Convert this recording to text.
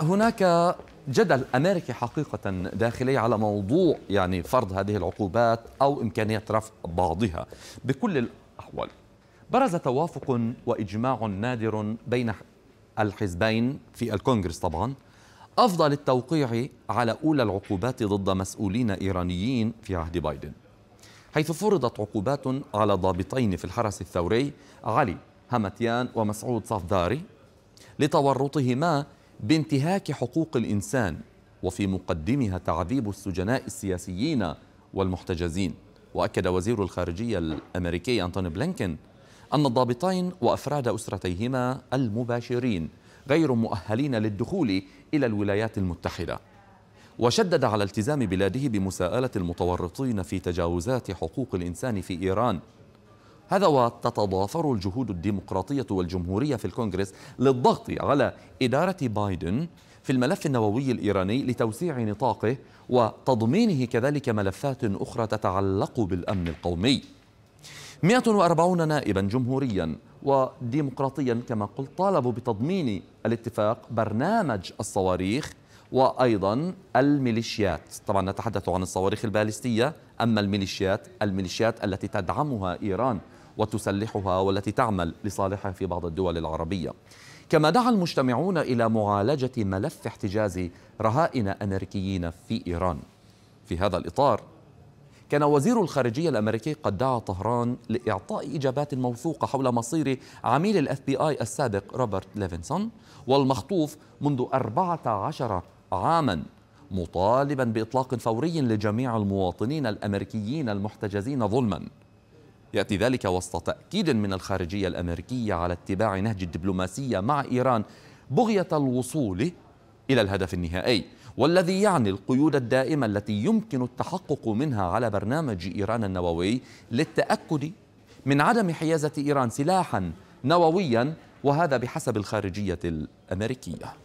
هناك جدل أمريكي حقيقة داخلي على موضوع يعني فرض هذه العقوبات أو إمكانية رفع بعضها بكل الأحوال برز توافق وإجماع نادر بين الحزبين في الكونغرس طبعا أفضل التوقيع على أولى العقوبات ضد مسؤولين إيرانيين في عهد بايدن حيث فرضت عقوبات على ضابطين في الحرس الثوري علي همتيان ومسعود صفداري لتورطهما بانتهاك حقوق الإنسان وفي مقدمها تعذيب السجناء السياسيين والمحتجزين وأكد وزير الخارجية الأمريكي أنتوني بلينكن أن الضابطين وأفراد أسرتيهما المباشرين غير مؤهلين للدخول إلى الولايات المتحدة وشدد على التزام بلاده بمساءلة المتورطين في تجاوزات حقوق الإنسان في إيران هذا وتتضافر الجهود الديمقراطية والجمهورية في الكونغرس للضغط على إدارة بايدن في الملف النووي الإيراني لتوسيع نطاقه وتضمينه كذلك ملفات أخرى تتعلق بالأمن القومي 140 نائبا جمهوريا وديمقراطيا كما قلت طالبوا بتضمين الاتفاق برنامج الصواريخ وأيضا الميليشيات طبعا نتحدث عن الصواريخ البالستية أما الميليشيات الميليشيات التي تدعمها إيران وتسلحها والتي تعمل لصالحها في بعض الدول العربية كما دعا المجتمعون إلى معالجة ملف احتجاز رهائن أمريكيين في إيران في هذا الإطار كان وزير الخارجية الأمريكي قد دعا طهران لإعطاء إجابات موثوقة حول مصير عميل الاف بي آي السابق روبرت ليفنسون والمخطوف منذ 14 عاما مطالبا بإطلاق فوري لجميع المواطنين الأمريكيين المحتجزين ظلما يأتي ذلك وسط تأكيد من الخارجية الأمريكية على اتباع نهج الدبلوماسية مع إيران بغية الوصول إلى الهدف النهائي والذي يعني القيود الدائمة التي يمكن التحقق منها على برنامج إيران النووي للتأكد من عدم حيازة إيران سلاحا نوويا وهذا بحسب الخارجية الأمريكية